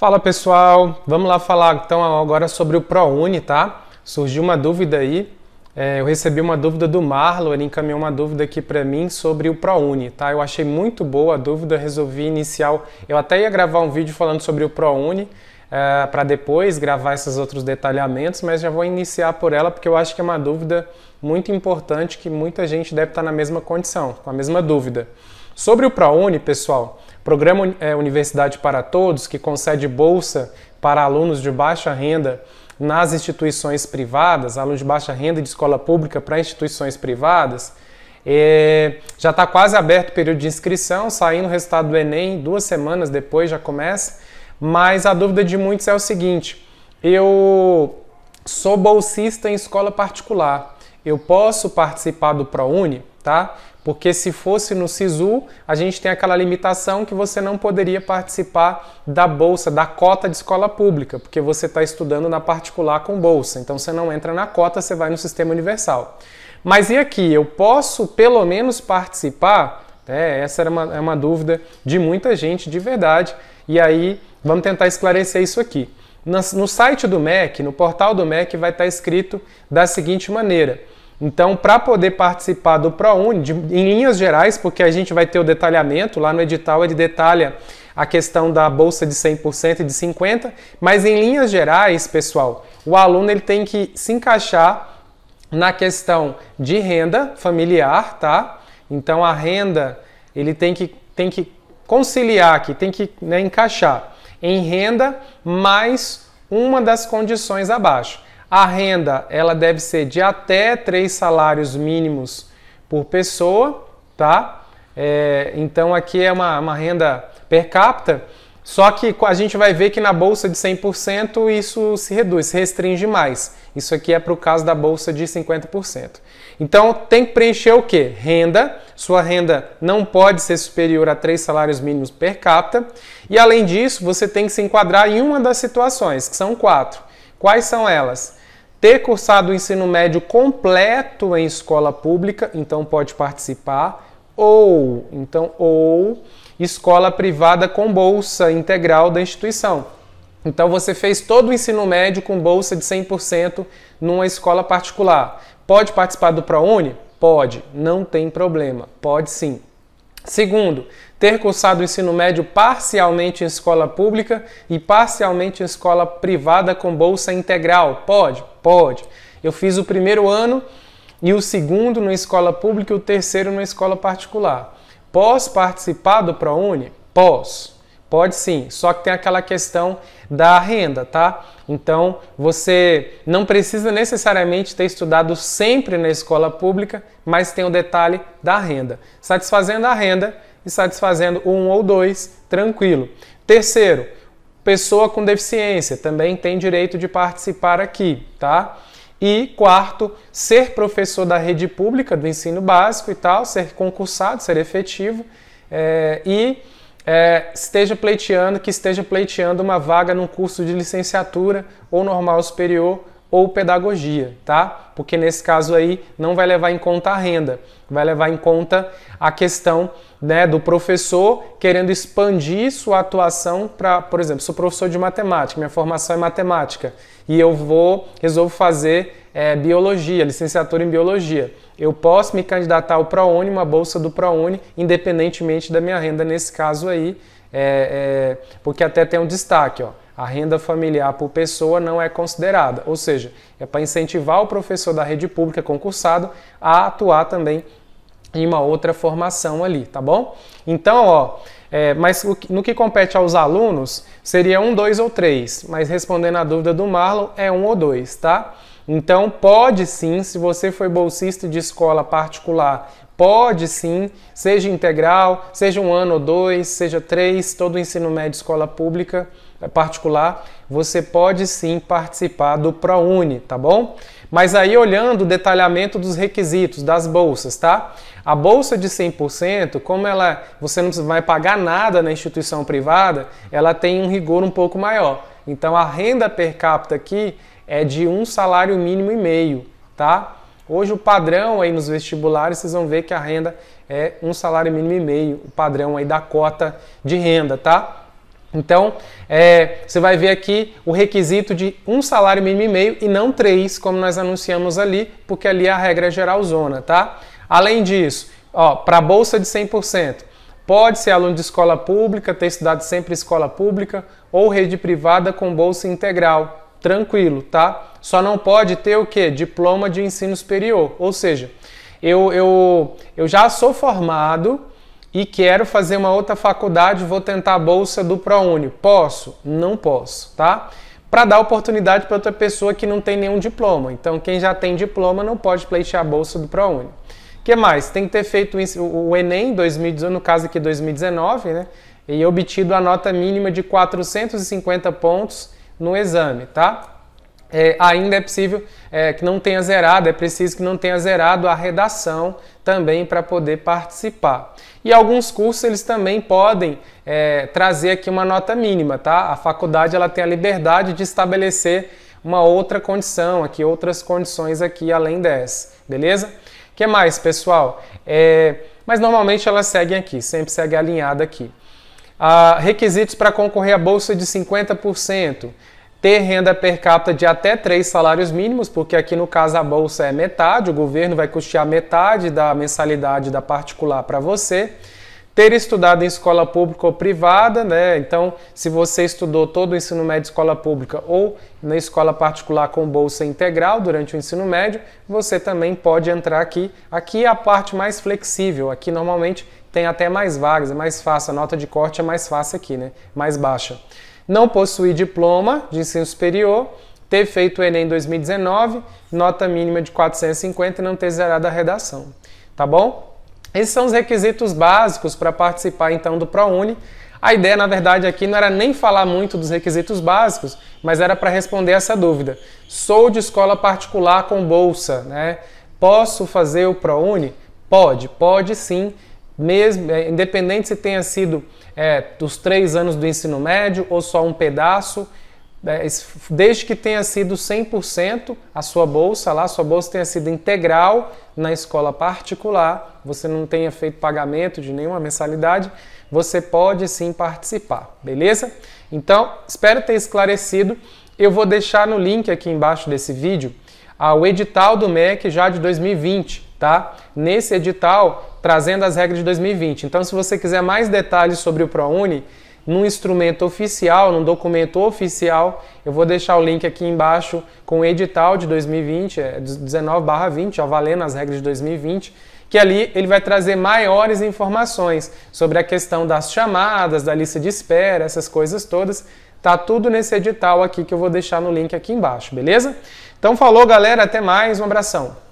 Fala pessoal, vamos lá falar então agora sobre o ProUni, tá? Surgiu uma dúvida aí, é, eu recebi uma dúvida do Marlon, ele encaminhou uma dúvida aqui para mim sobre o ProUni, tá? Eu achei muito boa a dúvida, resolvi iniciar, eu até ia gravar um vídeo falando sobre o ProUni, é, para depois gravar esses outros detalhamentos, mas já vou iniciar por ela porque eu acho que é uma dúvida muito importante que muita gente deve estar tá na mesma condição, com a mesma dúvida. Sobre o ProUni, pessoal, programa é, Universidade para Todos, que concede bolsa para alunos de baixa renda nas instituições privadas, alunos de baixa renda de escola pública para instituições privadas, é, já está quase aberto o período de inscrição, saindo o resultado do Enem, duas semanas depois já começa. Mas a dúvida de muitos é o seguinte: eu sou bolsista em escola particular, eu posso participar do ProUni, tá? Porque se fosse no SISU, a gente tem aquela limitação que você não poderia participar da bolsa, da cota de escola pública, porque você está estudando na particular com bolsa. Então você não entra na cota, você vai no sistema universal. Mas e aqui? Eu posso pelo menos participar? É, essa era uma, é uma dúvida de muita gente, de verdade. E aí vamos tentar esclarecer isso aqui. No site do MEC, no portal do MEC, vai estar tá escrito da seguinte maneira então, para poder participar do ProUni, de, em linhas gerais, porque a gente vai ter o detalhamento, lá no edital ele detalha a questão da bolsa de 100% e de 50%, mas em linhas gerais, pessoal, o aluno ele tem que se encaixar na questão de renda familiar, tá? Então, a renda ele tem que, tem que conciliar aqui, tem que né, encaixar em renda mais uma das condições abaixo. A renda ela deve ser de até três salários mínimos por pessoa, tá? É, então aqui é uma, uma renda per capita, só que a gente vai ver que na bolsa de 100% isso se reduz, se restringe mais. Isso aqui é para o caso da bolsa de 50%. Então tem que preencher o que? Renda. Sua renda não pode ser superior a três salários mínimos per capita. E além disso, você tem que se enquadrar em uma das situações, que são quatro. Quais são elas? ter cursado o ensino médio completo em escola pública, então pode participar, ou, então, ou escola privada com bolsa integral da instituição. Então você fez todo o ensino médio com bolsa de 100% numa escola particular. Pode participar do ProUni? Pode, não tem problema. Pode sim. Segundo, ter cursado o ensino médio parcialmente em escola pública e parcialmente em escola privada com bolsa integral? Pode, pode. Eu fiz o primeiro ano e o segundo na escola pública e o terceiro na escola particular. Posso participar do ProUni? Posso. Pode sim, só que tem aquela questão da renda, tá? Então você não precisa necessariamente ter estudado sempre na escola pública, mas tem o detalhe da renda. Satisfazendo a renda, e satisfazendo um ou dois, tranquilo. Terceiro, pessoa com deficiência também tem direito de participar aqui, tá? E quarto, ser professor da rede pública do ensino básico e tal, ser concursado, ser efetivo é, e é, esteja pleiteando, que esteja pleiteando uma vaga num curso de licenciatura ou normal superior ou pedagogia, tá? Porque nesse caso aí não vai levar em conta a renda, vai levar em conta a questão né, do professor querendo expandir sua atuação para, por exemplo, sou professor de matemática, minha formação é matemática e eu vou resolvo fazer é, biologia, licenciatura em biologia. Eu posso me candidatar ao ProUni, uma bolsa do ProUni, independentemente da minha renda nesse caso aí, é, é, porque até tem um destaque, ó a renda familiar por pessoa não é considerada, ou seja, é para incentivar o professor da rede pública concursado a atuar também em uma outra formação ali, tá bom? Então, ó, é, mas no que compete aos alunos, seria um, dois ou três, mas respondendo à dúvida do Marlon, é um ou dois, tá? Então, pode sim, se você foi bolsista de escola particular, pode sim, seja integral, seja um ano ou dois, seja três, todo o ensino médio escola pública, é particular, você pode sim participar do ProUni, tá bom? Mas aí olhando o detalhamento dos requisitos das bolsas, tá? A bolsa de 100%, como ela, você não vai pagar nada na instituição privada, ela tem um rigor um pouco maior. Então a renda per capita aqui é de um salário mínimo e meio, tá? Hoje o padrão aí nos vestibulares, vocês vão ver que a renda é um salário mínimo e meio, o padrão aí da cota de renda, tá? Então, é, você vai ver aqui o requisito de um salário mínimo e meio e não três, como nós anunciamos ali, porque ali é a regra geral zona, tá? Além disso, para a bolsa de 100%, pode ser aluno de escola pública, ter estudado sempre escola pública ou rede privada com bolsa integral, tranquilo, tá? Só não pode ter o que? Diploma de ensino superior, ou seja, eu, eu, eu já sou formado, e quero fazer uma outra faculdade, vou tentar a bolsa do ProUni. Posso? Não posso, tá? Para dar oportunidade para outra pessoa que não tem nenhum diploma. Então, quem já tem diploma não pode pleitear a bolsa do ProUni. O que mais? Tem que ter feito o Enem 2018, no caso aqui 2019, né? E obtido a nota mínima de 450 pontos no exame, tá? É, ainda é possível é, que não tenha zerado, é preciso que não tenha zerado a redação também para poder participar. E alguns cursos eles também podem é, trazer aqui uma nota mínima, tá? A faculdade ela tem a liberdade de estabelecer uma outra condição aqui, outras condições aqui além dessa, beleza? O que mais, pessoal? É, mas normalmente elas seguem aqui, sempre segue alinhada aqui. Ah, requisitos para concorrer à bolsa de 50% ter renda per capita de até três salários mínimos, porque aqui no caso a bolsa é metade, o governo vai custear metade da mensalidade da particular para você. Ter estudado em escola pública ou privada, né? Então, se você estudou todo o ensino médio em escola pública ou na escola particular com bolsa integral durante o ensino médio, você também pode entrar aqui. Aqui é a parte mais flexível, aqui normalmente tem até mais vagas, é mais fácil, a nota de corte é mais fácil aqui, né? Mais baixa não possuir diploma de ensino superior, ter feito o Enem 2019, nota mínima de 450 e não ter zerado a redação. Tá bom? Esses são os requisitos básicos para participar então do ProUni. A ideia, na verdade, aqui não era nem falar muito dos requisitos básicos, mas era para responder essa dúvida. Sou de escola particular com bolsa, né? Posso fazer o ProUni? Pode, pode sim mesmo, é, independente se tenha sido é, dos três anos do ensino médio ou só um pedaço, né, desde que tenha sido 100% a sua bolsa lá, a sua bolsa tenha sido integral na escola particular, você não tenha feito pagamento de nenhuma mensalidade, você pode sim participar, beleza? Então, espero ter esclarecido. Eu vou deixar no link aqui embaixo desse vídeo ah, o edital do MEC já de 2020 tá? Nesse edital, trazendo as regras de 2020. Então, se você quiser mais detalhes sobre o ProUni, num instrumento oficial, num documento oficial, eu vou deixar o link aqui embaixo com o edital de 2020, 19/20, é ó, valendo as regras de 2020 que ali ele vai trazer maiores informações sobre a questão das chamadas, da lista de espera, essas coisas todas. Tá tudo nesse edital aqui que eu vou deixar no link aqui embaixo, beleza? Então falou, galera, até mais, um abração.